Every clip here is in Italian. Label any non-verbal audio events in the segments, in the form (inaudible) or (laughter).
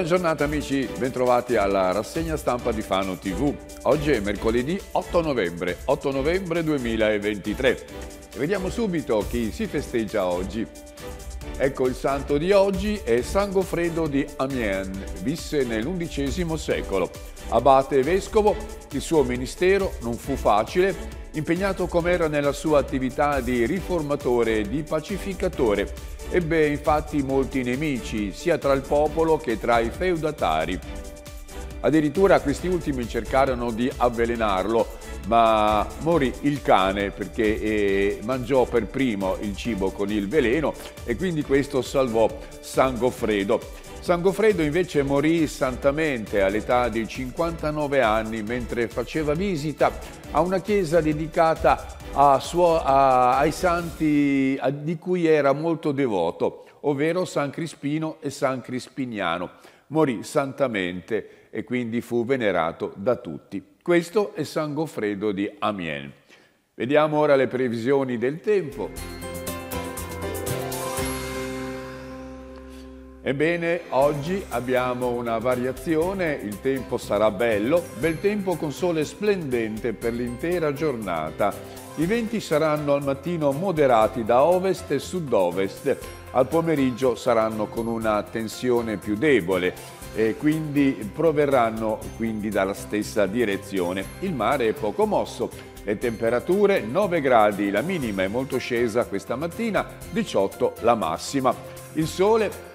Buona giornata amici, bentrovati alla rassegna stampa di Fano TV. Oggi è mercoledì 8 novembre, 8 novembre 2023. Vediamo subito chi si festeggia oggi. Ecco il santo di oggi è San Goffredo di Amiens, visse nell'undicesimo secolo. Abate e vescovo, il suo ministero non fu facile, impegnato com'era nella sua attività di riformatore e di pacificatore Ebbe infatti molti nemici, sia tra il popolo che tra i feudatari. Addirittura questi ultimi cercarono di avvelenarlo, ma morì il cane perché eh, mangiò per primo il cibo con il veleno e quindi questo salvò San Goffredo. Sangofredo invece morì santamente all'età di 59 anni mentre faceva visita a una chiesa dedicata a a, ai santi a, di cui era molto devoto, ovvero San Crispino e San Crispignano. Morì santamente e quindi fu venerato da tutti. Questo è San Goffredo di Amiens. Vediamo ora le previsioni del tempo. Ebbene, oggi abbiamo una variazione, il tempo sarà bello, bel tempo con sole splendente per l'intera giornata. I venti saranno al mattino moderati da ovest e sud-ovest, al pomeriggio saranno con una tensione più debole e quindi proverranno quindi dalla stessa direzione. Il mare è poco mosso, le temperature 9 gradi, la minima è molto scesa questa mattina, 18 la massima. Il sole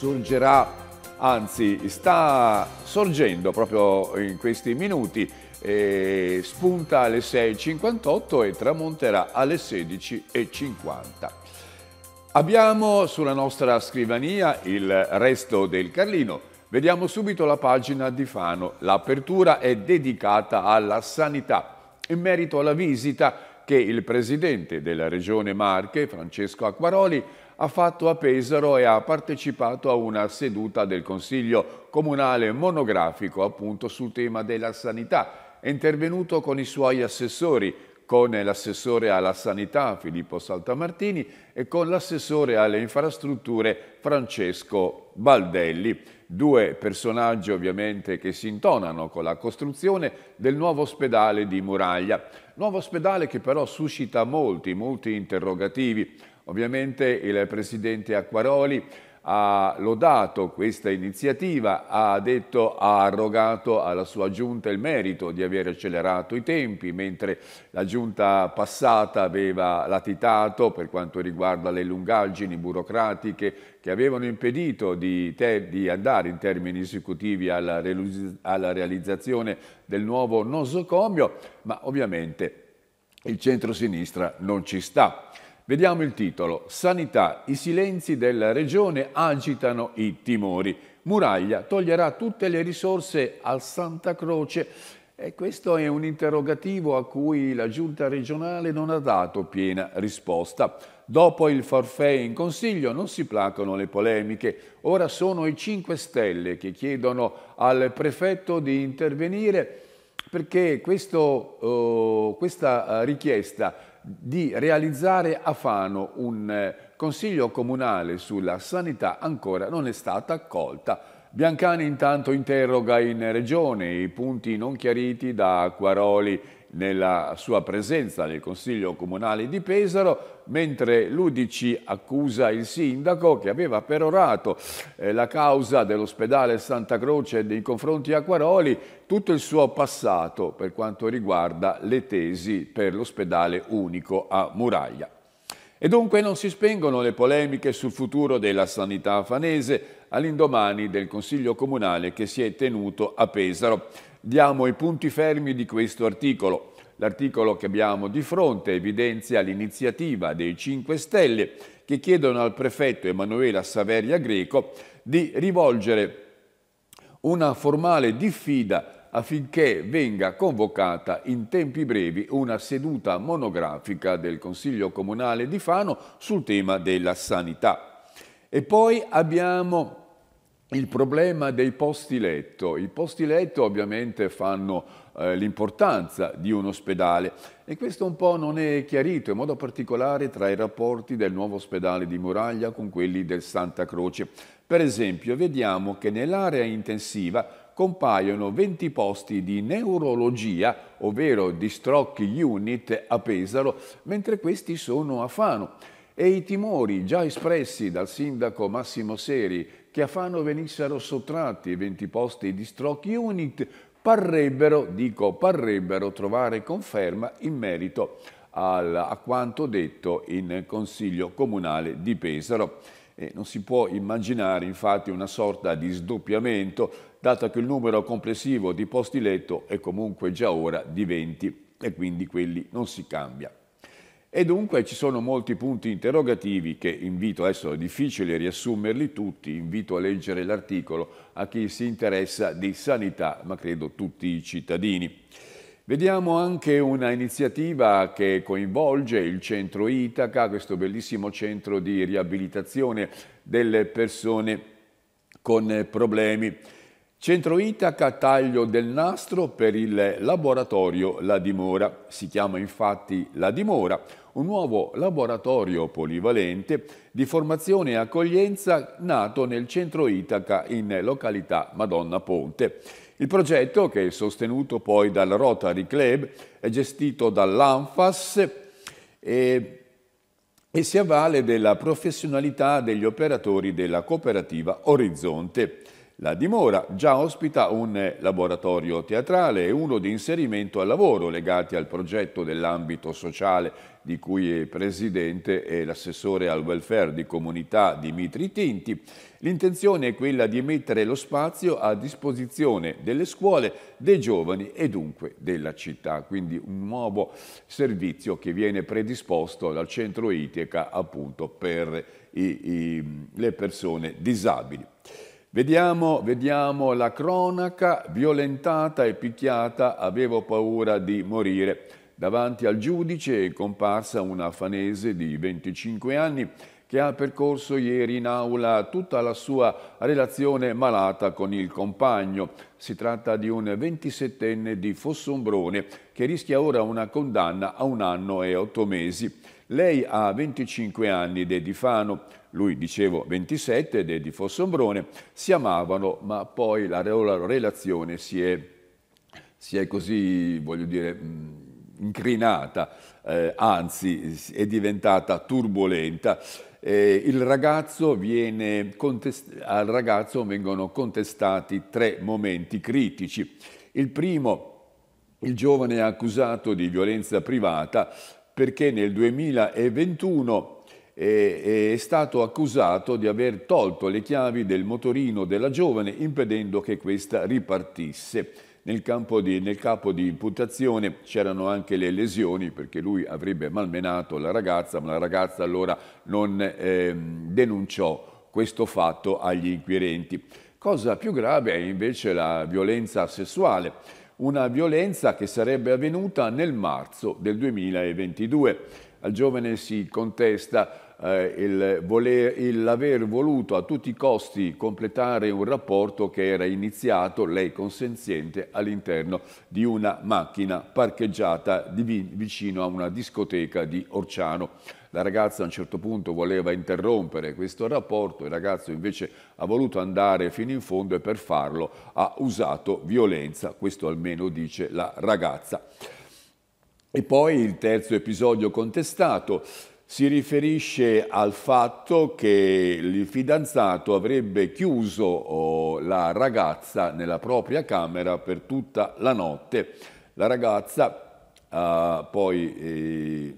sorgerà, anzi sta sorgendo proprio in questi minuti, eh, spunta alle 6.58 e tramonterà alle 16.50. Abbiamo sulla nostra scrivania il resto del Carlino, Vediamo subito la pagina di Fano. L'apertura è dedicata alla sanità. In merito alla visita che il presidente della regione Marche, Francesco Acquaroli, ha fatto a Pesaro e ha partecipato a una seduta del Consiglio Comunale monografico appunto sul tema della sanità. È intervenuto con i suoi assessori con l'assessore alla sanità Filippo Saltamartini e con l'assessore alle infrastrutture Francesco Baldelli, due personaggi ovviamente che si intonano con la costruzione del nuovo ospedale di Muraglia, nuovo ospedale che però suscita molti, molti interrogativi. Ovviamente il presidente Acquaroli ha lodato questa iniziativa, ha detto, ha arrogato alla sua giunta il merito di aver accelerato i tempi, mentre la giunta passata aveva latitato per quanto riguarda le lungaggini burocratiche che avevano impedito di, di andare in termini esecutivi alla, alla realizzazione del nuovo nosocomio, ma ovviamente il centro-sinistra non ci sta. Vediamo il titolo. Sanità, i silenzi della regione agitano i timori. Muraglia toglierà tutte le risorse al Santa Croce e questo è un interrogativo a cui la giunta regionale non ha dato piena risposta. Dopo il forfè in consiglio non si placano le polemiche. Ora sono i 5 Stelle che chiedono al prefetto di intervenire perché questo, uh, questa eh, richiesta di realizzare a Fano un eh, consiglio comunale sulla sanità ancora non è stata accolta. Biancani intanto interroga in regione i punti non chiariti da Quaroli nella sua presenza nel Consiglio Comunale di Pesaro, mentre l'Udici accusa il sindaco che aveva perorato eh, la causa dell'ospedale Santa Croce nei confronti di Acquaroli tutto il suo passato per quanto riguarda le tesi per l'ospedale unico a Muraglia. E dunque non si spengono le polemiche sul futuro della sanità fanese all'indomani del Consiglio Comunale che si è tenuto a Pesaro diamo i punti fermi di questo articolo. L'articolo che abbiamo di fronte evidenzia l'iniziativa dei 5 Stelle che chiedono al prefetto Emanuela Saveria Greco di rivolgere una formale diffida affinché venga convocata in tempi brevi una seduta monografica del Consiglio Comunale di Fano sul tema della sanità. E poi abbiamo il problema dei posti letto. I posti letto ovviamente fanno eh, l'importanza di un ospedale e questo un po' non è chiarito, in modo particolare tra i rapporti del nuovo ospedale di Muraglia con quelli del Santa Croce. Per esempio, vediamo che nell'area intensiva compaiono 20 posti di neurologia, ovvero di stroke unit a Pesaro, mentre questi sono a Fano. E i timori già espressi dal sindaco Massimo Seri che a Fano venissero sottratti e 20 posti di stroke unit parrebbero, dico parrebbero, trovare conferma in merito al, a quanto detto in Consiglio Comunale di Pesaro. E non si può immaginare infatti una sorta di sdoppiamento, dato che il numero complessivo di posti letto è comunque già ora di 20 e quindi quelli non si cambia. E dunque ci sono molti punti interrogativi che invito, adesso è difficile riassumerli tutti, invito a leggere l'articolo a chi si interessa di sanità, ma credo tutti i cittadini. Vediamo anche una iniziativa che coinvolge il centro Itaca, questo bellissimo centro di riabilitazione delle persone con problemi. Centro Itaca taglio del nastro per il laboratorio La Dimora. Si chiama infatti La Dimora, un nuovo laboratorio polivalente di formazione e accoglienza nato nel centro Itaca in località Madonna Ponte. Il progetto, che è sostenuto poi dal Rotary Club, è gestito dall'ANFAS e, e si avvale della professionalità degli operatori della cooperativa Orizzonte. La dimora già ospita un laboratorio teatrale e uno di inserimento al lavoro legati al progetto dell'ambito sociale di cui è presidente e l'assessore al welfare di comunità Dimitri Tinti. L'intenzione è quella di mettere lo spazio a disposizione delle scuole, dei giovani e dunque della città, quindi un nuovo servizio che viene predisposto dal centro Itica appunto per i, i, le persone disabili. Vediamo, vediamo la cronaca, violentata e picchiata, avevo paura di morire. Davanti al giudice è comparsa una fanese di 25 anni che ha percorso ieri in aula tutta la sua relazione malata con il compagno. Si tratta di un 27enne di Fossombrone che rischia ora una condanna a un anno e otto mesi. Lei ha 25 anni ed è di Fano, lui dicevo 27 ed è di Fossombrone, si amavano ma poi la, la relazione si è, si è, così, voglio dire, mm, incrinata, eh, anzi è diventata turbolenta. Eh, ragazzo al ragazzo vengono contestati tre momenti critici. Il primo, il giovane è accusato di violenza privata perché nel 2021 eh, eh, è, stato accusato di aver tolto le chiavi del motorino della giovane impedendo che questa ripartisse. Nel, di, nel capo di imputazione c'erano anche le lesioni perché lui avrebbe malmenato la ragazza, ma la ragazza allora non eh, denunciò questo fatto agli inquirenti. Cosa più grave è invece la violenza sessuale una violenza che sarebbe avvenuta nel marzo del 2022. Al giovane si contesta eh, il, voler, l'aver voluto a tutti i costi completare un rapporto che era iniziato, lei consenziente, all'interno di una macchina parcheggiata di, vicino a una discoteca di Orciano. La ragazza a un certo punto voleva interrompere questo rapporto, il ragazzo invece ha voluto andare fino in fondo e per farlo ha usato violenza, questo almeno dice la ragazza. E poi il terzo episodio contestato, si riferisce al fatto che il fidanzato avrebbe chiuso oh, la ragazza nella propria camera per tutta la notte. La ragazza eh, poi eh,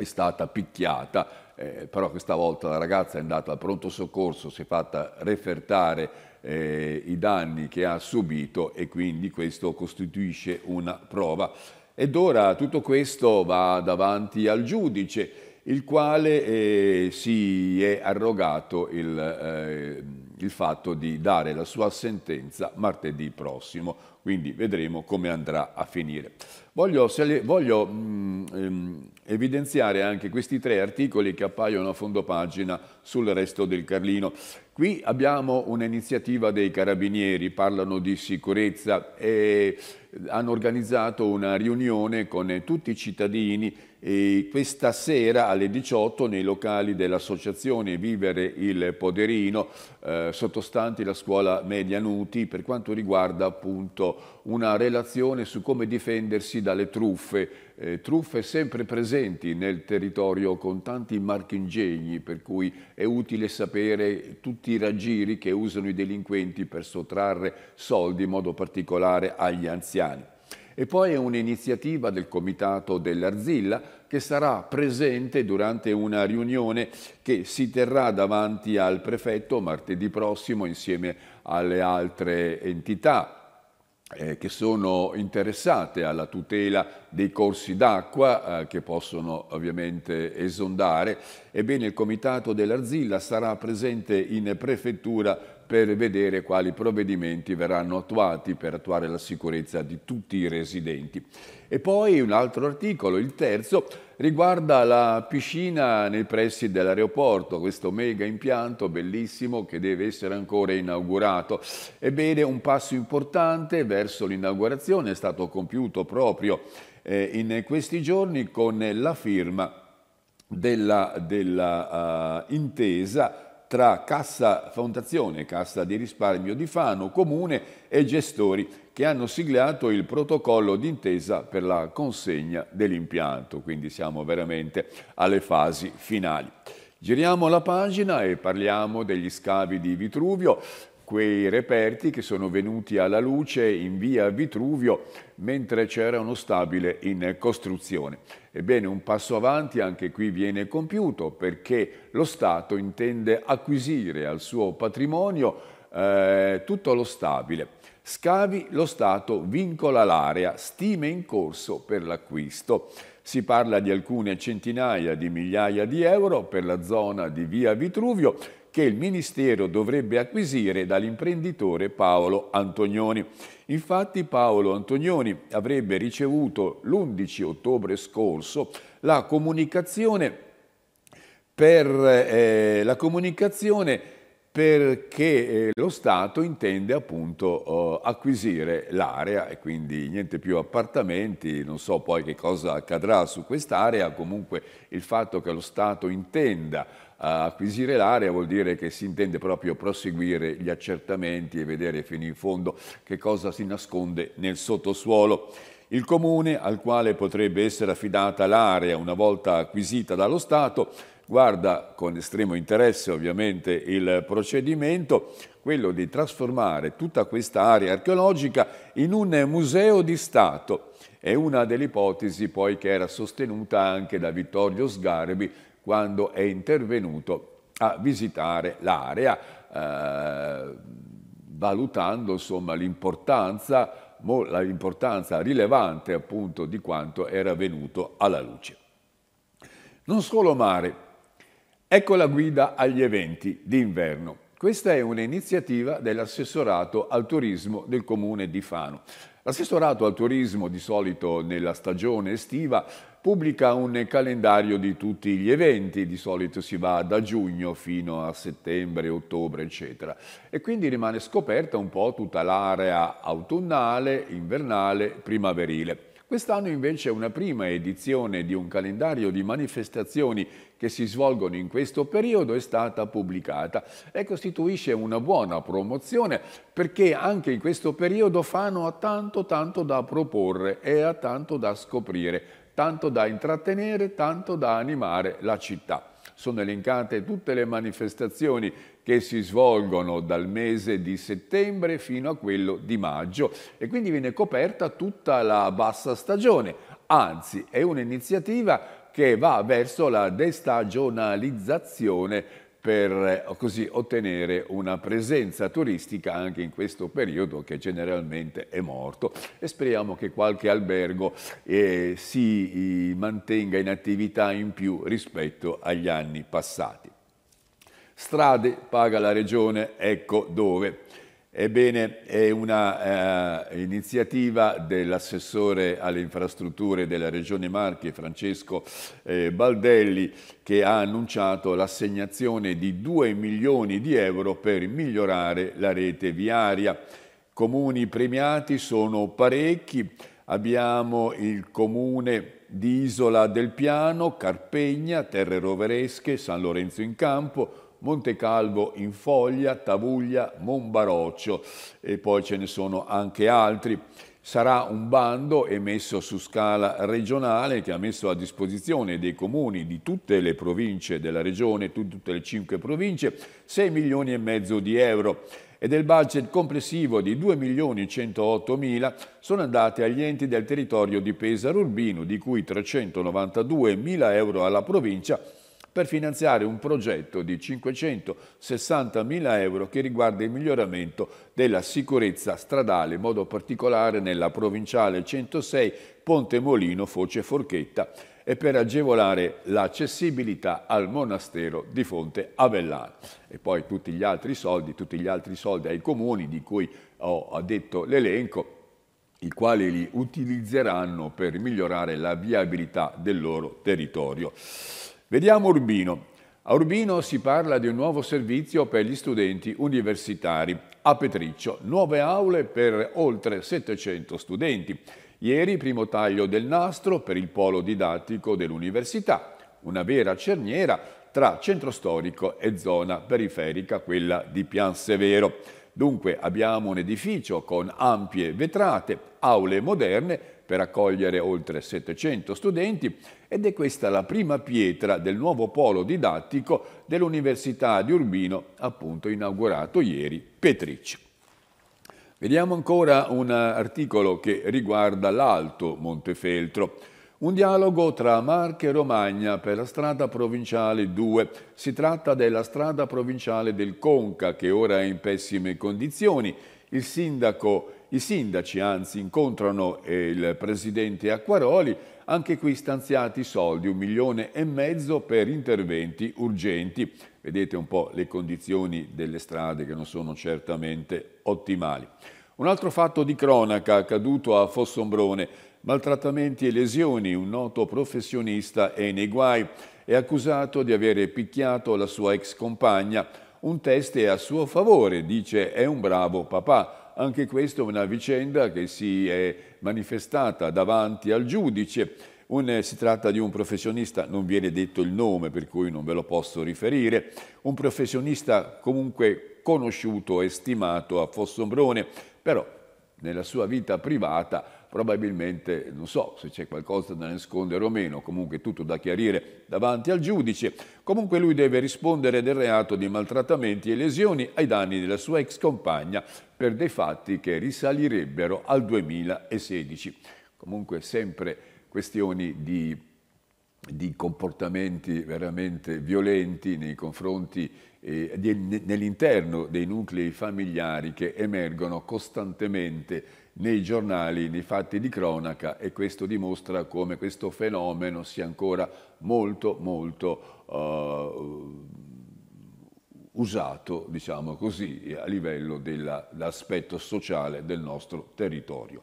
è stata picchiata, eh, però questa volta la ragazza è andata al pronto soccorso, si è fatta refertare eh, i danni che ha subito e quindi questo costituisce una prova. Ed ora tutto questo va davanti al giudice il quale eh, si è arrogato il, eh, il, fatto di dare la sua sentenza martedì prossimo, quindi vedremo come andrà a finire. Voglio, le, voglio mh, mm, ehm, mh, evidenziare anche questi tre articoli che appaiono a fondo pagina sul resto del Carlino. Qui abbiamo un'iniziativa dei carabinieri, parlano di sicurezza e hanno organizzato una riunione con tutti i cittadini e questa sera alle 18 nei locali dell'associazione Vivere il Poderino eh, sottostanti la scuola Media Nuti per quanto riguarda appunto una relazione su come difendersi dalle truffe, eh, truffe sempre presenti nel territorio con tanti marchingegni per cui è utile sapere tutti i raggiri che usano i delinquenti per sottrarre soldi in modo particolare agli anziani. E poi è un'iniziativa del Comitato dell'Arzilla che sarà presente durante una riunione che si terrà davanti al prefetto martedì prossimo insieme alle altre entità eh, che sono interessate alla tutela dei corsi d'acqua eh, che possono ovviamente esondare. Ebbene il Comitato dell'Arzilla sarà presente in prefettura per vedere quali provvedimenti verranno attuati per attuare la sicurezza di tutti i residenti. E poi un altro articolo, il terzo, riguarda la piscina nei pressi dell'aeroporto, questo mega impianto bellissimo che deve essere ancora inaugurato. Ebbene, un passo importante verso l'inaugurazione è stato compiuto proprio eh, in questi giorni con la firma dell'intesa tra Cassa Fondazione, Cassa di risparmio di Fano, Comune e gestori che hanno siglato il protocollo d'intesa per la consegna dell'impianto, quindi siamo veramente alle fasi finali. Giriamo la pagina e parliamo degli scavi di Vitruvio quei reperti che sono venuti alla luce in via Vitruvio mentre c'era uno stabile in costruzione. Ebbene, un passo avanti anche qui viene compiuto perché lo Stato intende acquisire al suo patrimonio eh, tutto lo stabile. Scavi lo Stato vincola l'area, stime in corso per l'acquisto. Si parla di alcune centinaia di migliaia di euro per la zona di via Vitruvio che il Ministero dovrebbe acquisire dall'imprenditore Paolo Antonioni. Infatti Paolo Antonioni avrebbe ricevuto l'11 ottobre scorso la comunicazione, per, eh, la comunicazione perché eh, lo Stato intende appunto eh, acquisire l'area e quindi niente più appartamenti, non so poi che cosa accadrà su quest'area, comunque il fatto che lo Stato intenda acquisire l'area vuol dire che si intende proprio proseguire gli accertamenti e vedere fino in fondo che cosa si nasconde nel sottosuolo. Il comune al quale potrebbe essere affidata l'area una volta acquisita dallo Stato guarda con estremo interesse ovviamente il procedimento, quello di trasformare tutta questa area archeologica in un museo di Stato. È una delle ipotesi poi che era sostenuta anche da Vittorio Sgarbi quando è intervenuto a visitare l'area, eh, valutando insomma, l'importanza, l'importanza rilevante appunto di quanto era venuto alla luce. Non solo mare, ecco la guida agli eventi d'inverno. Questa è un'iniziativa dell'assessorato al turismo del comune di Fano. L'assessorato al turismo di solito nella stagione estiva pubblica un calendario di tutti gli eventi, di solito si va da giugno fino a settembre, ottobre, eccetera. E quindi rimane scoperta un po' tutta l'area autunnale, invernale, primaverile. Quest'anno invece è una prima edizione di un calendario di manifestazioni che si svolgono in questo periodo è stata pubblicata e costituisce una buona promozione perché anche in questo periodo Fano ha tanto tanto da proporre e ha tanto da scoprire tanto da intrattenere, tanto da animare la città. Sono elencate tutte le manifestazioni che si svolgono dal mese di settembre fino a quello di maggio e quindi viene coperta tutta la bassa stagione. Anzi, è un'iniziativa che va verso la destagionalizzazione per eh, così ottenere una presenza turistica anche in questo periodo che generalmente è morto e speriamo che qualche albergo eh, si mantenga in attività in più rispetto agli anni passati. Strade paga la regione, ecco dove. Ebbene, è un'iniziativa eh, dell'assessore alle infrastrutture della Regione Marche, Francesco eh, Baldelli, che ha annunciato l'assegnazione di 2 milioni di euro per migliorare la rete viaria. Comuni premiati sono parecchi. Abbiamo il comune di Isola del Piano, Carpegna, Terre Roveresche, San Lorenzo in Campo, Montecalvo in Foglia, Tavuglia, Monbaroccio e poi ce ne sono anche altri. Sarà un bando emesso su scala regionale che ha messo a disposizione dei comuni di tutte le province della regione, tutte le cinque province, 6 milioni e mezzo di euro e del budget complessivo di 2 milioni e 108 mila sono andate agli enti del territorio di Pesaro Urbino, di cui 392 mila euro alla provincia per finanziare un progetto di 560.000 euro che riguarda il miglioramento della sicurezza stradale, in modo particolare nella provinciale 106 Ponte Molino, Foce Forchetta e per agevolare l'accessibilità al monastero di Fonte Avellana. E poi tutti gli altri soldi, tutti gli altri soldi ai comuni di cui ho detto l'elenco, i quali li utilizzeranno per migliorare la viabilità del loro territorio. Vediamo Urbino. A Urbino si parla di un nuovo servizio per gli studenti universitari. A Petriccio, nuove aule per oltre 700 studenti. Ieri, primo taglio del nastro per il polo didattico dell'università. Una vera cerniera tra centro storico e zona periferica, quella di Pian Severo. Dunque abbiamo un edificio con ampie vetrate, aule moderne per accogliere oltre 700 studenti ed è questa la prima pietra del nuovo polo didattico dell'Università di Urbino, appunto inaugurato ieri, Petrici. Vediamo ancora un articolo che riguarda l'Alto Montefeltro. Un dialogo tra Marche e Romagna per la strada provinciale 2. Si tratta della strada provinciale del Conca che ora è in pessime condizioni. Il sindaco i sindaci anzi incontrano eh, il presidente Acquaroli, anche qui stanziati soldi, un milione e mezzo per interventi urgenti. Vedete un po' le condizioni delle strade che non sono certamente ottimali. Un altro fatto di cronaca accaduto a Fossombrone, maltrattamenti e lesioni, un noto professionista è nei guai, è accusato di avere picchiato la sua ex compagna, un test è a suo favore, dice è un bravo papà, anche questa è una vicenda che si è manifestata davanti al giudice. Un, eh, si tratta di un professionista, non viene detto il nome per cui non ve lo posso riferire, un professionista comunque conosciuto e stimato a Fossombrone, però nella sua vita privata probabilmente non so se c'è qualcosa da nascondere o meno, comunque tutto da chiarire davanti al giudice. Comunque lui deve rispondere del reato di maltrattamenti e lesioni ai danni della sua ex compagna per dei fatti che risalirebbero al 2016. Comunque sempre questioni di, di comportamenti veramente violenti nei confronti eh, nell'interno dei nuclei familiari che emergono costantemente nei giornali, nei fatti di cronaca e questo dimostra come questo fenomeno sia ancora molto molto uh, usato, diciamo così, a livello dell'aspetto sociale del nostro territorio.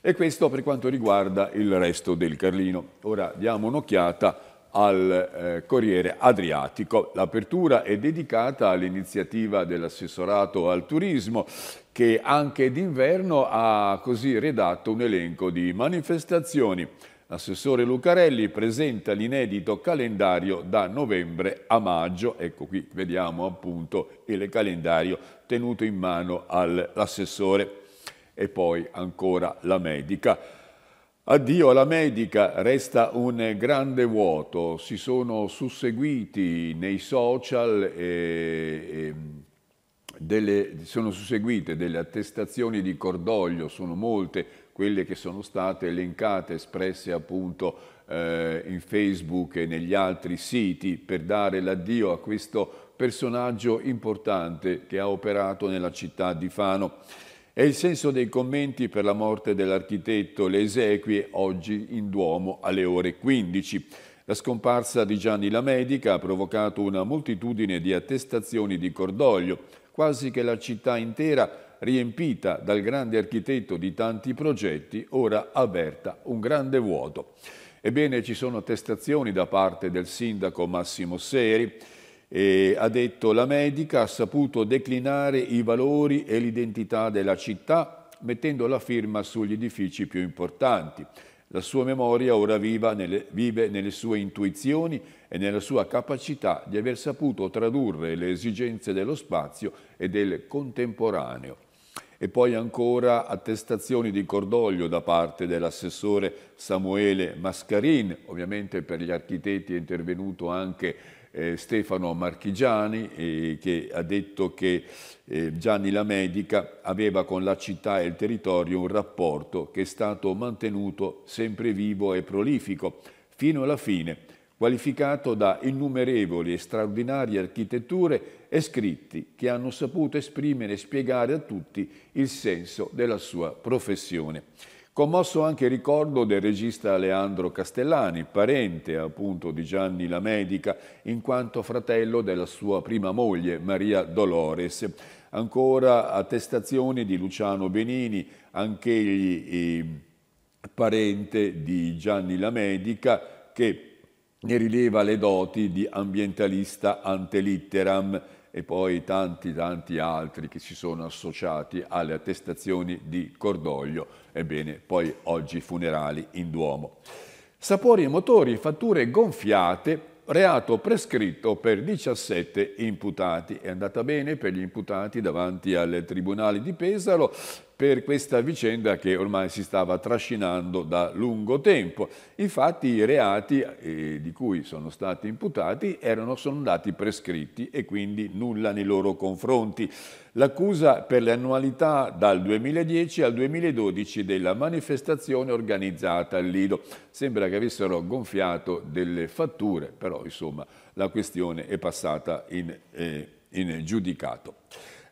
E questo per quanto riguarda il resto del Carlino. Ora diamo un'occhiata al eh, Corriere Adriatico. L'apertura è dedicata all'iniziativa dell'assessorato al turismo che anche d'inverno ha così redatto un elenco di manifestazioni. L'assessore Lucarelli presenta l'inedito calendario da novembre a maggio, ecco qui vediamo appunto il calendario tenuto in mano all'assessore e poi ancora la medica. Addio alla medica, resta un grande vuoto, si sono susseguiti nei social e, eh, e ehm, delle, sono susseguite delle attestazioni di cordoglio, sono molte quelle che sono state elencate, espresse appunto eh, in Facebook e negli altri siti per dare l'addio a questo personaggio importante che ha operato nella città di Fano. È il senso dei commenti per la morte dell'architetto, le esequie oggi in Duomo alle ore 15. La scomparsa di Gianni la Medica ha provocato una moltitudine di attestazioni di cordoglio, quasi che la città intera riempita dal grande architetto di tanti progetti, ora avverta un grande vuoto. Ebbene, ci sono attestazioni da parte del sindaco Massimo Seri, e ha detto la medica ha saputo declinare i valori e l'identità della città mettendo la firma sugli edifici più importanti. La sua memoria ora nelle, vive nelle sue intuizioni e nella sua capacità di aver saputo tradurre le esigenze dello spazio e del contemporaneo. E poi ancora attestazioni di cordoglio da parte dell'assessore Samuele Mascarin, ovviamente per gli architetti è intervenuto anche eh, Stefano Marchigiani eh, che ha detto che eh, Gianni la Medica aveva con la città e il territorio un rapporto che è stato mantenuto sempre vivo e prolifico fino alla fine, qualificato da innumerevoli e straordinarie architetture e scritti che hanno saputo esprimere e spiegare a tutti il senso della sua professione. Commosso anche il ricordo del regista Leandro Castellani, parente appunto di Gianni la Medica, in quanto fratello della sua prima moglie Maria Dolores. Ancora attestazioni di Luciano Benini, anch'egli eh, parente di Gianni la Medica, che ne rileva le doti di ambientalista ante litteram e poi tanti tanti altri che si sono associati alle attestazioni di cordoglio, ebbene poi oggi funerali in Duomo. Sapori e motori, fatture gonfiate, reato prescritto per 17 imputati. È andata bene per gli imputati davanti al Tribunale di Pesaro per questa vicenda che ormai si stava trascinando da lungo tempo. Infatti i reati eh, di cui sono stati imputati erano, sono andati prescritti e quindi nulla nei loro confronti. L'accusa per le annualità dal 2010 al 2012 della manifestazione organizzata al Lido. Sembra che avessero gonfiato delle fatture, però insomma la questione è passata in, eh, in giudicato.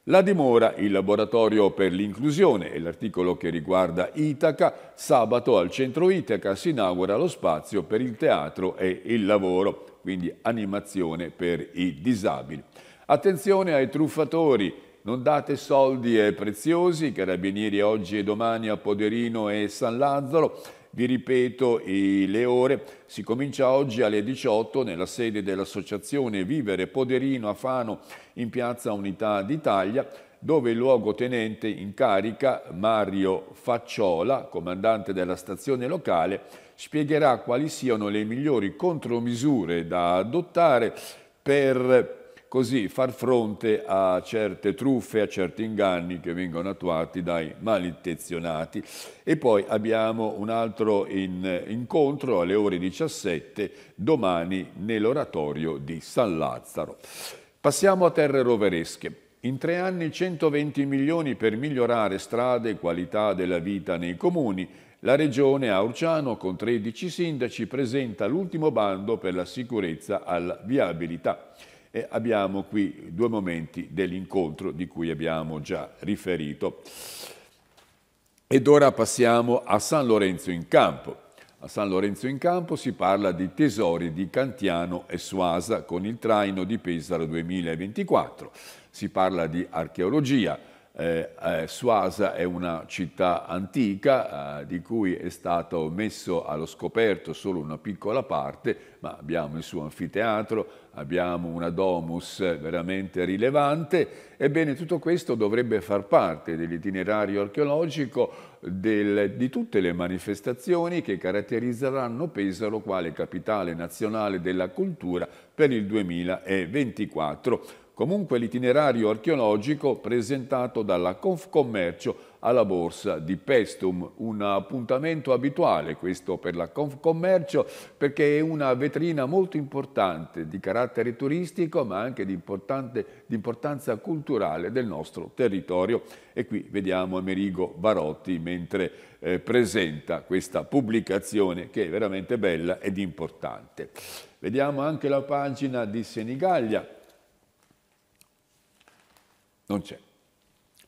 La dimora, il laboratorio per l'inclusione e l'articolo che riguarda Itaca, sabato al centro Itaca si inaugura lo spazio per il teatro e il lavoro, quindi animazione per i disabili. Attenzione ai truffatori, non date soldi e preziosi, carabinieri oggi e domani a Poderino e San Lazzaro, vi ripeto i, le ore, si comincia oggi alle 18 nella sede dell'associazione Vivere Poderino a Fano in piazza Unità d'Italia dove il luogotenente in carica Mario Facciola, comandante della stazione locale, spiegherà quali siano le migliori contromisure da adottare per così far fronte a certe truffe, a certi inganni che vengono attuati dai malintenzionati. E poi abbiamo un altro in, incontro alle ore 17 domani nell'oratorio di San Lazzaro. Passiamo a terre roveresche. In tre anni 120 milioni per migliorare strade e qualità della vita nei comuni. La Regione Aurciano, con 13 sindaci, presenta l'ultimo bando per la sicurezza alla viabilità. E abbiamo qui due momenti dell'incontro di cui abbiamo già riferito. Ed ora passiamo a San Lorenzo in Campo. A San Lorenzo in Campo si parla di tesori di Cantiano e Suasa con il traino di Pesaro 2024. Si parla di archeologia, eh, eh, Suasa è una città antica eh, di cui è stato messo allo scoperto solo una piccola parte, ma abbiamo il suo anfiteatro, abbiamo una domus veramente rilevante. Ebbene, tutto questo dovrebbe far parte dell'itinerario archeologico del, di tutte le manifestazioni che caratterizzeranno Pesaro quale capitale nazionale della cultura per il 2024 comunque l'itinerario archeologico presentato dalla Confcommercio alla borsa di Pestum, un appuntamento abituale questo per la Confcommercio perché è una vetrina molto importante di carattere turistico ma anche di, di importanza culturale del nostro territorio e qui vediamo Amerigo Barotti mentre eh, presenta questa pubblicazione che è veramente bella ed importante. Vediamo anche la pagina di Senigallia non c'è.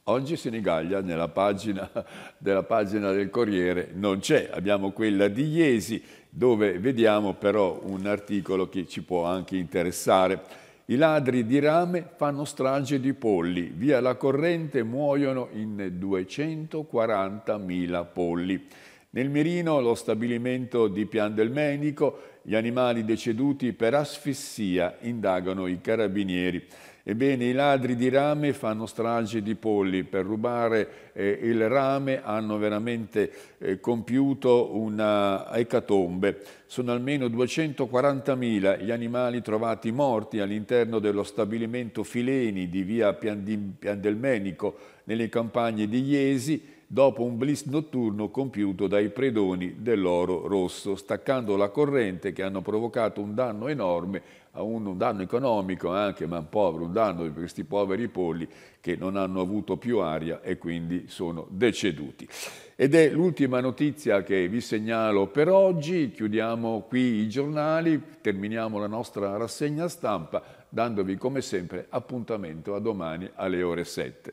Oggi Senigallia nella pagina, (laughs) della pagina del Corriere non c'è, abbiamo quella di Iesi dove vediamo però un articolo che ci può anche interessare. I ladri di rame fanno strage di polli, via la corrente muoiono in 240.000 polli. Nel mirino lo stabilimento di Pian del Menico, gli animali deceduti per asfissia, indagano i carabinieri. Ebbene, i ladri di rame fanno strage di polli, per rubare eh, il rame hanno veramente eh, compiuto una ecatombe. Sono almeno 240.000 gli animali trovati morti all'interno dello stabilimento Fileni di via Piandelmenico nelle campagne di Iesi dopo un blitz notturno compiuto dai predoni dell'oro rosso, staccando la corrente che hanno provocato un danno enorme, un danno economico anche, ma un povero, un danno per questi poveri polli che non hanno avuto più aria e quindi sono deceduti. Ed è l'ultima notizia che vi segnalo per oggi, chiudiamo qui i giornali, terminiamo la nostra rassegna stampa dandovi come sempre appuntamento a domani alle ore 7.